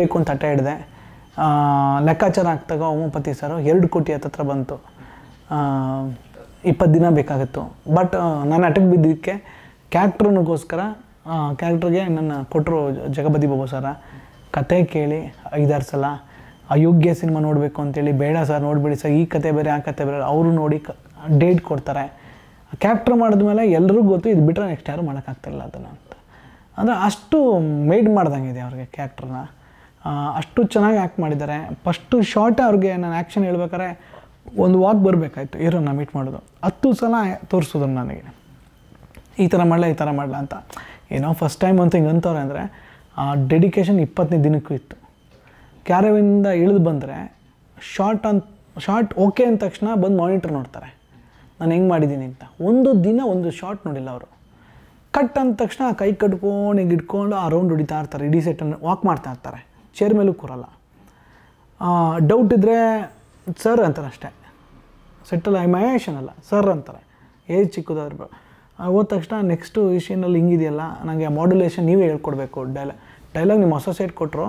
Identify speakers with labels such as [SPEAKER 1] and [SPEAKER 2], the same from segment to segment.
[SPEAKER 1] ಬೇಕು ಅಂತ ಹಠ ಹಿಡಿದೆ ಲೆಕ್ಕಾಚಾರ ಹಾಕ್ದಾಗ ಹೋಮೋಪತಿ ಸರು ಎರಡು ಕೋಟಿ ಹತ್ತತ್ರ ಬಂತು ಇಪ್ಪತ್ತು ದಿನ ಬೇಕಾಗಿತ್ತು ಬಟ್ ನಾನು ಅಟಕ್ ಬಿದ್ದಕ್ಕೆ ಕ್ಯಾರೆಕ್ಟ್ರನಗೋಸ್ಕರ ಕ್ಯಾರೆಕ್ಟ್ರಿಗೆ ನನ್ನ ಕೊಟ್ಟರು ಜಗಪತಿ ಬಾಬು ಸರ ಕತೆ ಕೇಳಿ ಐದಾರು ಸಲ ಅಯೋಗ್ಯ ಸಿನಿಮಾ ನೋಡಬೇಕು ಅಂತೇಳಿ ಬೇಡ ಸರ್ ನೋಡಿಬಿಡಿ ಸರ್ ಈ ಕತೆ ಬೇರೆ ಆ ಕತೆ ಬೇರೆ ಅವರು ನೋಡಿ ಡೇಟ್ ಕೊಡ್ತಾರೆ ಕ್ಯಾಪ್ಟರ್ ಮಾಡಿದ್ಮೇಲೆ ಎಲ್ರಿಗೂ ಗೊತ್ತು ಇದು ಬಿಟ್ಟರೆ ನೆಕ್ಸ್ಟ್ ಯಾರು ಮಾಡೋಕ್ಕಾಗ್ತಿಲ್ಲ ಅದನ್ನು ಅಂತ ಅಂದರೆ ಅಷ್ಟು ಮೇಡ್ ಮಾಡ್ದಂಗೆ ಇದೆ ಅವ್ರಿಗೆ ಕ್ಯಾರೆಕ್ಟ್ರನ್ನ ಅಷ್ಟು ಚೆನ್ನಾಗಿ ಆ್ಯಕ್ಟ್ ಮಾಡಿದ್ದಾರೆ ಫಸ್ಟು ಶಾರ್ಟೇ ಅವ್ರಿಗೆ ನಾನು ಆ್ಯಕ್ಷನ್ ಹೇಳ್ಬೇಕಾದ್ರೆ ಒಂದು ವಾಕ್ ಬರಬೇಕಾಯ್ತು ಹೀರೋನ ಮೀಟ್ ಮಾಡೋದು ಹತ್ತು ಸಲ ತೋರಿಸೋದ್ರು ನನಗೆ ಈ ಥರ ಮಾಡಲ ಈ ಥರ ಮಾಡಲ ಅಂತ ಏನೋ ಫಸ್ಟ್ ಟೈಮ್ ಅಂತ ಹಿಂಗೆ ಅಂತವ್ರೆ ಅಂದರೆ ಆ ಡೆಡಿಕೇಶನ್ ಇಪ್ಪತ್ತನೇ ದಿನಕ್ಕೂ ಇತ್ತು ಕ್ಯಾರವಿಂದ ಇಳಿದು ಬಂದರೆ ಶಾರ್ಟ್ ಅಂತ ಶಾರ್ಟ್ ಓಕೆ ಅಂದ ತಕ್ಷಣ ಬಂದು ಮಾನಿಟ್ರ್ ನೋಡ್ತಾರೆ ನಾನು ಹೆಂಗೆ ಮಾಡಿದ್ದೀನಿ ಅಂತ ಒಂದು ದಿನ ಒಂದು ಶಾರ್ಟ್ ನೋಡಿಲ್ಲ ಅವರು ಕಟ್ ಅಂದ ತಕ್ಷಣ ಕೈ ಕಟ್ಕೊಂಡು ಹಿಂಗೆ ಇಟ್ಕೊಂಡು ಆ ರೌಂಡ್ ಹೊಡಿತಾ ಇರ್ತಾರೆ ಇಡೀ ಸೆಟ್ಟನ್ನು ವಾಕ್ ಮಾಡ್ತಾ ಇರ್ತಾರೆ ಚೇರ್ ಮೇಲೂ ಕೂರಲ್ಲ ಡೌಟ್ ಇದ್ದರೆ ಸರ್ ಅಂತಾರೆ ಅಷ್ಟೇ ಸೆಟ್ಟಲ್ ಐ ಮಹೇಶ್ ಅನ್ನಲ್ಲ ಸರ್ ಅಂತಾರೆ ಏಜ್ ಚಿಕ್ಕದಾದ್ರು ಹೋದ ತಕ್ಷಣ ನೆಕ್ಸ್ಟು ವಿಷಯನಲ್ಲಿ ಹಿಂಗಿದೆಯಲ್ಲ ನನಗೆ ಮಾಡ್ಯುಲೇಷನ್ ನೀವೇ ಹೇಳ್ಕೊಡ್ಬೇಕು ಡೈಲ ಡೈಲಾಗ್ ನಿಮ್ಮ ಅಸೋಸಿಯೇಟ್ ಕೊಟ್ಟರು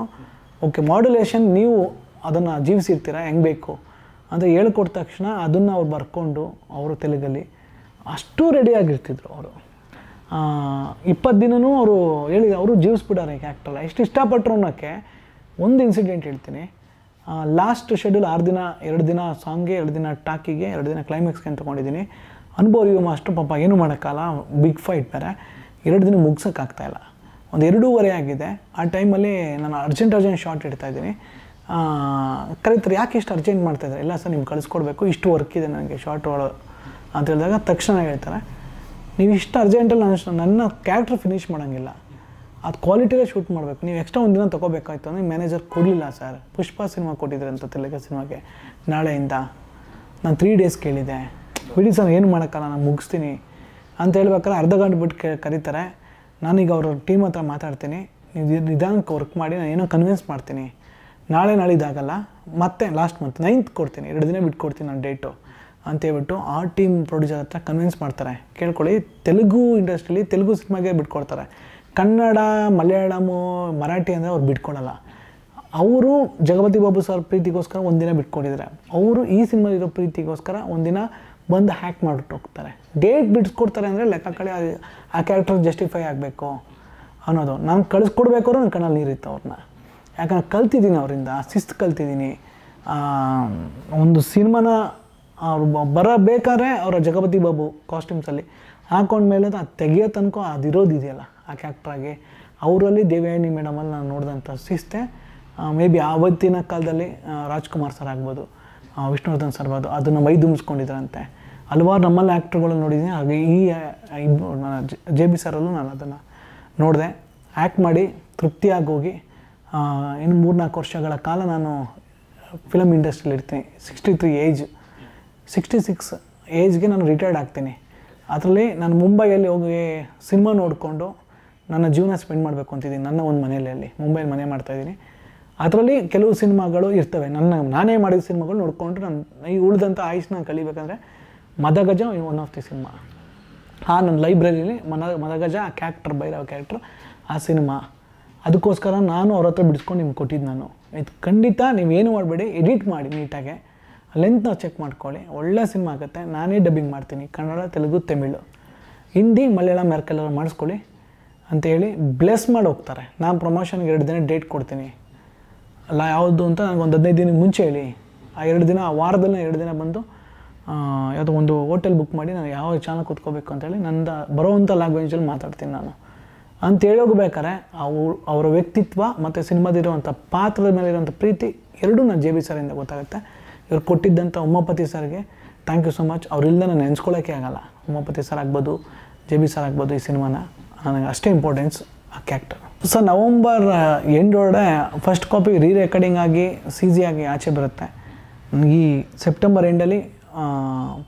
[SPEAKER 1] ಓಕೆ ಮಾಡ್ಯುಲೇಷನ್ ನೀವು ಅದನ್ನು ಜೀವಿಸಿರ್ತೀರ ಹೆಂಗೆ ಬೇಕು ಅಂತ ಹೇಳ್ಕೊಟ್ಟ ತಕ್ಷಣ ಅದನ್ನು ಅವ್ರು ಬರ್ಕೊಂಡು ಅವರು ತೆಲುಗಲ್ಲಿ ಅಷ್ಟು ರೆಡಿಯಾಗಿರ್ತಿದ್ರು ಅವರು ಇಪ್ಪತ್ತು ದಿನವೂ ಅವರು ಹೇಳಿ ಅವರು ಜೀವಿಸ್ಬಿಡಾರೆ ಆ್ಯಕ್ಟ್ರಲ್ಲ ಎಷ್ಟು ಇಷ್ಟಪಟ್ಟರು ಅನ್ನೋಕ್ಕೆ ಒಂದು ಇನ್ಸಿಡೆಂಟ್ ಹೇಳ್ತೀನಿ ಲಾಸ್ಟ್ ಶೆಡ್ಯೂಲ್ ಆರು ದಿನ ಎರಡು ದಿನ ಸಾಂಗ್ಗೆ ಎರಡು ದಿನ ಟಾಕಿಗೆ ಎರಡು ದಿನ ಕ್ಲೈಮ್ಯಾಕ್ಸ್ಗೆ ಅಂತ ತೊಗೊಂಡಿದ್ದೀನಿ ಅನುಭವ ಮಾಸ್ಟರ್ ಪಾಪ ಏನು ಮಾಡೋಕ್ಕಲ್ಲ ಬಿಗ್ ಫೈಟ್ ಬೇರೆ ಎರಡು ದಿನ ಮುಗ್ಸೋಕ್ಕಾಗ್ತಾಯಿಲ್ಲ ಒಂದು ಎರಡೂವರೆ ಆಗಿದೆ ಆ ಟೈಮಲ್ಲಿ ನಾನು ಅರ್ಜೆಂಟ್ ಅರ್ಜೆಂಟ್ ಶಾರ್ಟ್ ಇಡ್ತಾಯಿದ್ದೀನಿ ಕರೀತಾರೆ ಯಾಕೆ ಇಷ್ಟು ಅರ್ಜೆಂಟ್ ಮಾಡ್ತಾಯಿದ್ದಾರೆ ಇಲ್ಲ ಸರ್ ನಿಮ್ಗೆ ಕಳಿಸ್ಕೊಡ್ಬೇಕು ಇಷ್ಟು ವರ್ಕ್ ಇದೆ ನನಗೆ ಶಾರ್ಟ್ ಒಳ ಅಂತ ಹೇಳಿದಾಗ ತಕ್ಷಣ ಹೇಳ್ತಾರೆ ನೀವು ಇಷ್ಟು ಅರ್ಜೆಂಟಲ್ಲಿ ನನ್ನ ನನ್ನ ಕ್ಯಾರೆಕ್ಟರ್ ಫಿನಿಷ್ ಮಾಡೋಂಗಿಲ್ಲ ಅದು ಕ್ವಾಲಿಟಿಯೇ ಶೂಟ್ ಮಾಡಬೇಕು ನೀವು ಎಕ್ಸ್ಟ್ರಾ ಒಂದು ದಿನ ತೊಗೋಬೇಕಾಯ್ತು ಅಂದರೆ ಮ್ಯಾನೇಜರ್ ಕೊಡಲಿಲ್ಲ ಸರ್ ಪುಷ್ಪ ಸಿನಿಮಾ ಕೊಟ್ಟಿದ್ರೆ ಅಂತ ತೆಲುಗು ಸಿನಿಮಾಗೆ ನಾಳೆಯಿಂದ ನಾನು ತ್ರೀ ಡೇಸ್ ಕೇಳಿದೆ ಬಿಡಿ ಸರ್ ಏನು ಮಾಡೋಕ್ಕಲ್ಲ ನಾನು ಮುಗಿಸ್ತೀನಿ ಅಂತ ಹೇಳ್ಬೇಕಾದ್ರೆ ಅರ್ಧ ಗಂಟೆ ಬಿಟ್ಟು ಕೇ ಕರೀತಾರೆ ನಾನೀಗ ಅವ್ರ ಟೀಮ್ ಹತ್ರ ಮಾತಾಡ್ತೀನಿ ನೀವು ನಿಧಾನಕ್ಕೆ ವರ್ಕ್ ಮಾಡಿ ನಾನು ಏನೋ ಕನ್ವಿನ್ಸ್ ಮಾಡ್ತೀನಿ ನಾಳೆ ನಾಳಿದ್ದಾಗಲ್ಲ ಮತ್ತೆ ಲಾಸ್ಟ್ ಮಂತ್ ನೈನ್ತ್ ಕೊಡ್ತೀನಿ ಎರಡು ದಿನ ಬಿಟ್ಟು ಕೊಡ್ತೀನಿ ನಾನು ಡೇಟು ಅಂತೇಳ್ಬಿಟ್ಟು ಆ ಟೀಮ್ ಪ್ರೊಡ್ಯೂಸರ್ ಹತ್ರ ಕನ್ವಿನ್ಸ್ ಮಾಡ್ತಾರೆ ಕೇಳ್ಕೊಳ್ಳಿ ತೆಲುಗು ಇಂಡಸ್ಟ್ರಿಲಿ ತೆಲುಗು ಸಿನಿಮಾಗೆ ಬಿಟ್ಕೊಡ್ತಾರೆ ಕನ್ನಡ ಮಲಯಾಳಮು ಮರಾಠಿ ಅಂದರೆ ಅವ್ರು ಬಿಟ್ಕೊಳಲ್ಲ ಅವರು ಜಗಪತಿ ಬಾಬು ಸರ್ ಪ್ರೀತಿಗೋಸ್ಕರ ಒಂದಿನ ಬಿಟ್ಕೊಂಡಿದ್ದಾರೆ ಅವರು ಈ ಇರೋ ಪ್ರೀತಿಗೋಸ್ಕರ ಒಂದಿನ ಬಂದು ಹ್ಯಾಕ್ ಮಾಡಿಬಿಟ್ಟು ಹೋಗ್ತಾರೆ ಡೇಟ್ ಬಿಡಿಸ್ಕೊಡ್ತಾರೆ ಅಂದರೆ ಲೆಕ್ಕ ಕಡೆ ಆ ಕ್ಯಾರೆಕ್ಟರ್ ಜಸ್ಟಿಫೈ ಆಗಬೇಕು ಅನ್ನೋದು ನಾನು ಕಳಿಸ್ಕೊಡ್ಬೇಕಾದ್ರೂ ನನ್ನ ಕಣ್ಣಲ್ಲಿ ನೀರಿತ್ತು ಅವ್ರನ್ನ ಯಾಕಂದ್ರೆ ಕಲ್ತಿದ್ದೀನಿ ಅವರಿಂದ ಶಿಸ್ತು ಕಲ್ತಿದ್ದೀನಿ ಒಂದು ಸಿನಿಮಾನ ಅವ್ರು ಬರಬೇಕಾದ್ರೆ ಅವರ ಜಗಪತಿ ಬಾಬು ಕಾಸ್ಟ್ಯೂಮ್ಸಲ್ಲಿ ಹಾಕೊಂಡ್ಮೇಲೆ ಅದು ತೆಗಿಯೋ ತನಕ ಅದಿರೋದು ಇದೆಯಲ್ಲ ಆ ಕ್ಯಾಕ್ಟ್ರಾಗಿ ಅವರಲ್ಲಿ ದೇವಯಾನಿ ಮೇಡಮಲ್ಲಿ ನಾನು ನೋಡಿದಂಥ ಶಿಸ್ತೆ ಮೇ ಬಿ ಆವತ್ತಿನ ಕಾಲದಲ್ಲಿ ರಾಜ್ಕುಮಾರ್ ಸರ್ ಆಗ್ಬೋದು ವಿಷ್ಣುವರ್ಧನ್ ಸರ್ ಬಾದು ಅದನ್ನು ಮೈದುಂಬಿಸ್ಕೊಂಡಿದ್ದಾರಂತೆ ಹಲವಾರು ನಮ್ಮಲ್ಲಿ ಆ್ಯಕ್ಟ್ರುಗಳು ನೋಡಿದ್ದೀನಿ ಹಾಗೆ ಈ ಜೆ ಬಿ ಸರಲ್ಲೂ ನಾನು ಅದನ್ನು ನೋಡಿದೆ ಆ್ಯಕ್ಟ್ ಮಾಡಿ ತೃಪ್ತಿಯಾಗಿ ಹೋಗಿ ಇನ್ನು ಮೂರ್ನಾಲ್ಕು ವರ್ಷಗಳ ಕಾಲ ನಾನು ಫಿಲಮ್ ಇಂಡಸ್ಟ್ರಿಯಲ್ಲಿ ಇರ್ತೀನಿ sixty three age sixty six ಏಜ್ಗೆ ನಾನು ರಿಟೈರ್ಡ್ ಆಗ್ತೀನಿ ಅದರಲ್ಲಿ ನಾನು ಮುಂಬೈಯಲ್ಲಿ ಹೋಗಿ ಸಿನಿಮಾ ನೋಡಿಕೊಂಡು ನನ್ನ ಜೀವನ ಸ್ಪೆಂಡ್ ಮಾಡಬೇಕು ಅಂತಿದ್ದೀನಿ ನನ್ನ ಒಂದು ಮನೆಯಲ್ಲಿ ಮುಂಬೈಲಿ ಮನೆ ಮಾಡ್ತಾಯಿದ್ದೀನಿ ಅದರಲ್ಲಿ ಕೆಲವು ಸಿನಿಮಾಗಳು ಇರ್ತವೆ ನನ್ನ ನಾನೇ ಮಾಡಿದ ಸಿನಿಮಾಗಳು ನೋಡಿಕೊಂಡು ನಾನು ಈ ಉಳಿದಂಥ ಆಯುಷ್ನ ಕಲಿಬೇಕಂದ್ರೆ Madagaja one of the cinema ಆ ನನ್ನ ಲೈಬ್ರರಿಲಿ ಮನ ಮದಗಜ ಆ ಕ್ಯಾರೆಕ್ಟರ್ ಬೈರವ ಕ್ಯಾರೆಕ್ಟರ್ ಆ ಸಿನಿಮಾ ಅದಕ್ಕೋಸ್ಕರ ನಾನು ಅವ್ರ ಹತ್ರ ಬಿಡಿಸ್ಕೊಂಡು ನಿಮ್ಗೆ ಕೊಟ್ಟಿದ್ದು ನಾನು ಇದು ಖಂಡಿತ ನೀವೇನು ಮಾಡಬೇಡಿ ಎಡಿಟ್ ಮಾಡಿ ನೀಟಾಗೆ ಲೆಂತ್ ನಾವು ಚೆಕ್ ಮಾಡ್ಕೊಳ್ಳಿ ಒಳ್ಳೆ ಸಿನಿಮಾ ಆಗುತ್ತೆ ನಾನೇ ಡಬ್ಬಿಂಗ್ ಮಾಡ್ತೀನಿ ಕನ್ನಡ ತೆಲುಗು ತಮಿಳು ಹಿಂದಿ ಮಲಯಾಳಂ ಯಾರ್ಕೆಲ್ಲರೂ ಮಾಡಿಸ್ಕೊಳ್ಳಿ ಅಂತ ಹೇಳಿ ಬ್ಲೆಸ್ ಮಾಡಿ ಹೋಗ್ತಾರೆ ನಾನು ಪ್ರಮೋಷನ್ಗೆ ಎರಡು ದಿನ ಡೇಟ್ ಕೊಡ್ತೀನಿ ಅಲ್ಲ ಯಾವುದು ಅಂತ ನನಗೆ ಒಂದು ಹದಿನೈದು ದಿನ ಮುಂಚೆ ಹೇಳಿ ಆ ಎರಡು ದಿನ ಆ ವಾರದಲ್ಲಿ ಎರಡು ದಿನ ಬಂದು ಯಾವುದೋ ಒಂದು ಹೋಟೆಲ್ ಬುಕ್ ಮಾಡಿ ನಾನು ಯಾವ ಚಾನಲ್ ಕೂತ್ಕೋಬೇಕು ಅಂತೇಳಿ ನಂದು ಬರೋವಂಥ ಲ್ಯಾಂಗ್ವೇಜಲ್ಲಿ ಮಾತಾಡ್ತೀನಿ ನಾನು ಅಂತ ಹೇಳೋಗ್ಬೇಕಾರೆ ಅವು ಅವರ ವ್ಯಕ್ತಿತ್ವ ಮತ್ತು ಸಿನಿಮಾದಿರುವಂಥ ಪಾತ್ರದ ಇರುವಂಥ ಪ್ರೀತಿ ಎರಡೂ ನಾನು ಜೆ ಬಿ ಸರಿಂದ ಗೊತ್ತಾಗುತ್ತೆ ಇವ್ರು ಕೊಟ್ಟಿದ್ದಂಥ ಉಮಾಪತಿ ಸರ್ಗೆ ಥ್ಯಾಂಕ್ ಯು ಸೊ ಮಚ್ ಅವರಿಲ್ಲದೆ ನಾನು ನೆನೆಸ್ಕೊಳ್ಳೋಕ್ಕೆ ಆಗಲ್ಲ ಉಮಾಪತಿ ಸರ್ ಆಗ್ಬೋದು ಜೆ ಬಿ ಸರ್ ಆಗ್ಬೋದು ಈ ಸಿನಿಮಾನ ನನಗೆ ಅಷ್ಟೇ ಇಂಪಾರ್ಟೆನ್ಸ್ ಆ ಕ್ಯಾಕ್ಟರ್ ಸೊ ನವಂಬರ್ ಎಂಡೋಡೆ ಫಸ್ಟ್ ಕಾಪಿ ರೀ ರೆಕಾರ್ಡಿಂಗ್ ಆಗಿ ಆಗಿ ಆಚೆ ಬರುತ್ತೆ ಈ ಸೆಪ್ಟೆಂಬರ್ ಎಂಡಲ್ಲಿ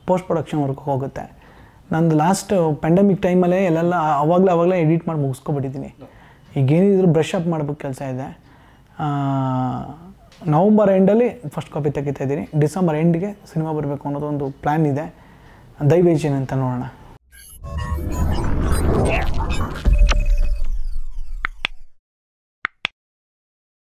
[SPEAKER 1] ಪೋಸ್ಟ್ ಪ್ರೊಡಕ್ಷನ್ ವರ್ಕ್ ಹೋಗುತ್ತೆ ನಂದು ಲಾಸ್ಟ್ ಪ್ಯಾಂಡಮಿಕ್ ಟೈಮಲ್ಲೇ ಎಲ್ಲೆಲ್ಲ ಅವಾಗಲೇ ಅವಾಗಲೇ ಎಡಿಟ್ ಮಾಡಿ ಮುಗಿಸ್ಕೊಬಿಟ್ಟಿದ್ದೀನಿ ಈಗೇನಿದ್ರು ಬ್ರಷ್ ಅಪ್ ಮಾಡ್ಬೇಕು ಕೆಲಸ ಇದೆ ನವಂಬರ್ ಎಂಡಲ್ಲಿ ಫಸ್ಟ್ ಕಾಪಿ ತೆಗಿತಾ ಇದ್ದೀನಿ ಡಿಸೆಂಬರ್ ಎಂಡ್ಗೆ ಸಿನಿಮಾ ಬರಬೇಕು ಅನ್ನೋದು ಒಂದು ಪ್ಲ್ಯಾನ್ ಇದೆ ದಯವೇಜಿನ್ ಅಂತ ನೋಡೋಣ